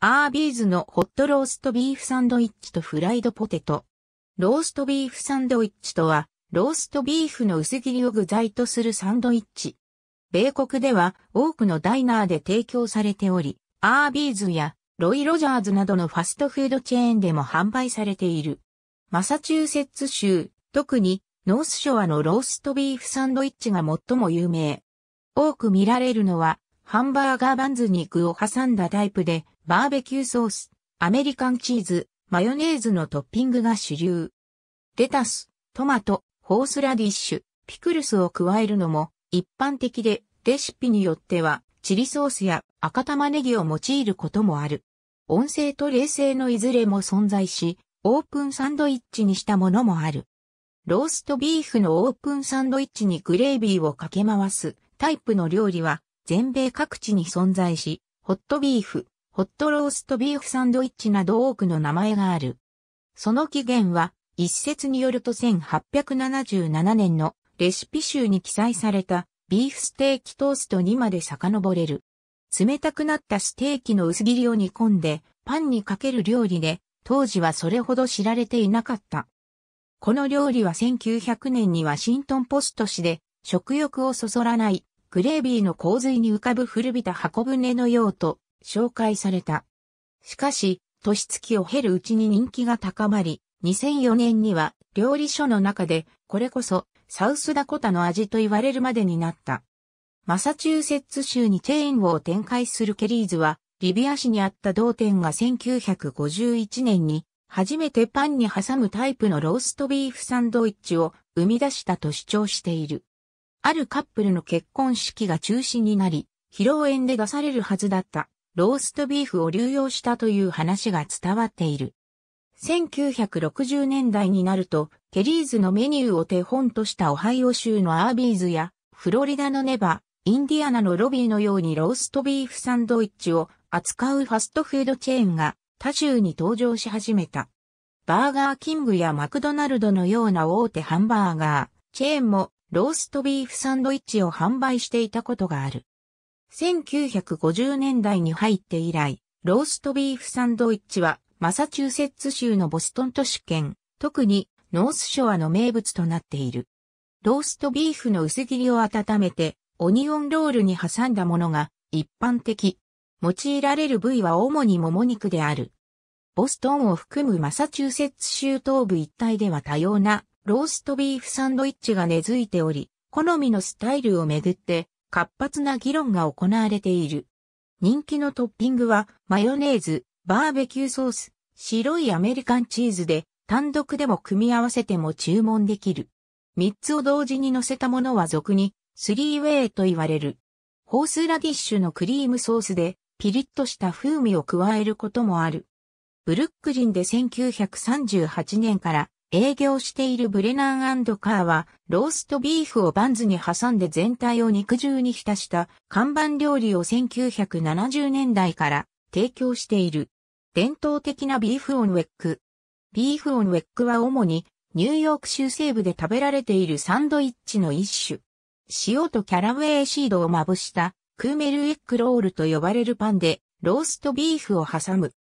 アービーズのホットローストビーフサンドイッチとフライドポテト。ローストビーフサンドイッチとは、ローストビーフの薄切りを具材とするサンドイッチ。米国では多くのダイナーで提供されており、アービーズやロイ・ロジャーズなどのファストフードチェーンでも販売されている。マサチューセッツ州、特にノースショアのローストビーフサンドイッチが最も有名。多く見られるのはハンバーガーバンズ肉を挟んだタイプで、バーベキューソース、アメリカンチーズ、マヨネーズのトッピングが主流。レタス、トマト、ホースラディッシュ、ピクルスを加えるのも一般的で、レシピによっては、チリソースや赤玉ねぎを用いることもある。音声と冷製のいずれも存在し、オープンサンドイッチにしたものもある。ローストビーフのオープンサンドイッチにグレービーをかけ回すタイプの料理は全米各地に存在し、ホットビーフ、ホットローストビーフサンドイッチなど多くの名前がある。その起源は、一説によると1877年のレシピ集に記載されたビーフステーキトーストにまで遡れる。冷たくなったステーキの薄切りを煮込んでパンにかける料理で、当時はそれほど知られていなかった。この料理は1900年にワシントンポスト紙で食欲をそそらないグレービーの洪水に浮かぶ古びた箱舟のようと紹介された。しかし、年月を経るうちに人気が高まり、2004年には料理書の中で、これこそサウスダコタの味と言われるまでになった。マサチューセッツ州にチェーンを展開するケリーズは、リビア市にあった同店が1951年に、初めてパンに挟むタイプのローストビーフサンドイッチを生み出したと主張している。あるカップルの結婚式が中止になり、披露宴で出されるはずだったローストビーフを流用したという話が伝わっている。1960年代になると、ケリーズのメニューを手本としたオハイオ州のアービーズや、フロリダのネバー、インディアナのロビーのようにローストビーフサンドイッチを扱うファストフードチェーンが他州に登場し始めた。バーガーキングやマクドナルドのような大手ハンバーガー、チェーンもローストビーフサンドイッチを販売していたことがある。1950年代に入って以来、ローストビーフサンドイッチはマサチューセッツ州のボストン都市圏、特にノースショアの名物となっている。ローストビーフの薄切りを温めて、オニオンロールに挟んだものが一般的。用いられる部位は主にもも肉である。ボストンを含むマサチューセッツ州東部一帯では多様なローストビーフサンドイッチが根付いており、好みのスタイルをめぐって活発な議論が行われている。人気のトッピングはマヨネーズ、バーベキューソース、白いアメリカンチーズで単独でも組み合わせても注文できる。3つを同時に乗せたものは俗にスリーウェイと言われる。ホースラディッシュのクリームソースでピリッとした風味を加えることもある。ブルックリンで1938年から営業しているブレナンカーは、ローストビーフをバンズに挟んで全体を肉汁に浸した看板料理を1970年代から提供している。伝統的なビーフオンウェック。ビーフオンウェックは主にニューヨーク州西部で食べられているサンドイッチの一種。塩とキャラウェイシードをまぶしたクーメルエッグロールと呼ばれるパンでローストビーフを挟む。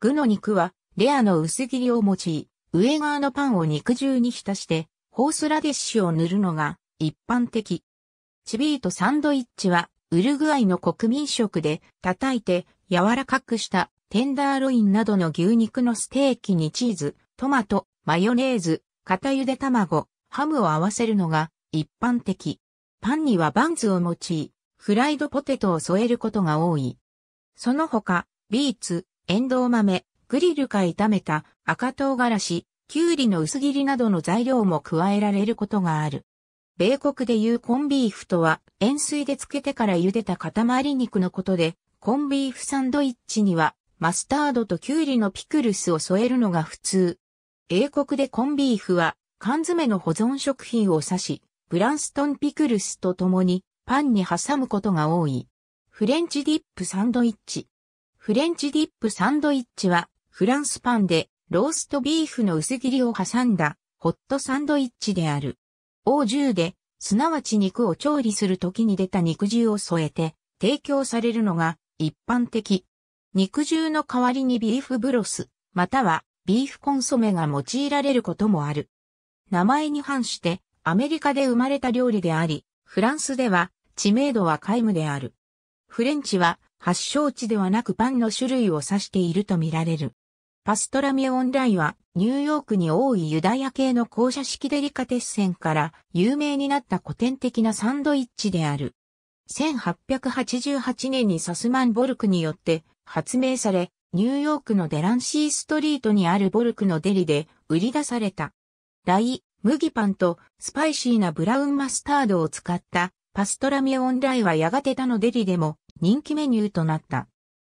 具の肉はレアの薄切りを用い、上側のパンを肉汁に浸して、ホースラディッシュを塗るのが一般的。チビートサンドイッチは、ウルグアイの国民食で叩いて柔らかくしたテンダーロインなどの牛肉のステーキにチーズ、トマト、マヨネーズ、片茹で卵、ハムを合わせるのが一般的。パンにはバンズを用い、フライドポテトを添えることが多い。その他、ビーツ、エンドウ豆、グリルか炒めた赤唐辛子、きゅうりの薄切りなどの材料も加えられることがある。米国でいうコンビーフとは、塩水で漬けてから茹でた塊肉のことで、コンビーフサンドイッチには、マスタードとキュウリのピクルスを添えるのが普通。英国でコンビーフは、缶詰の保存食品を指し、ブランストンピクルスと共に、パンに挟むことが多い。フレンチディップサンドイッチ。フレンチディップサンドイッチは、フランスパンで、ローストビーフの薄切りを挟んだホットサンドイッチである。欧州で、すなわち肉を調理する時に出た肉汁を添えて提供されるのが一般的。肉汁の代わりにビーフブロス、またはビーフコンソメが用いられることもある。名前に反してアメリカで生まれた料理であり、フランスでは知名度は皆無である。フレンチは発祥地ではなくパンの種類を指しているとみられる。パストラミオンライはニューヨークに多いユダヤ系の校舎式デリカテッセンから有名になった古典的なサンドイッチである。1888年にサスマン・ボルクによって発明され、ニューヨークのデランシーストリートにあるボルクのデリで売り出された。ライ、麦パンとスパイシーなブラウンマスタードを使ったパストラミオンライはやがて他のデリでも人気メニューとなった。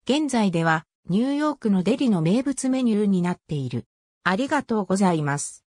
現在ではニューヨークのデリの名物メニューになっている。ありがとうございます。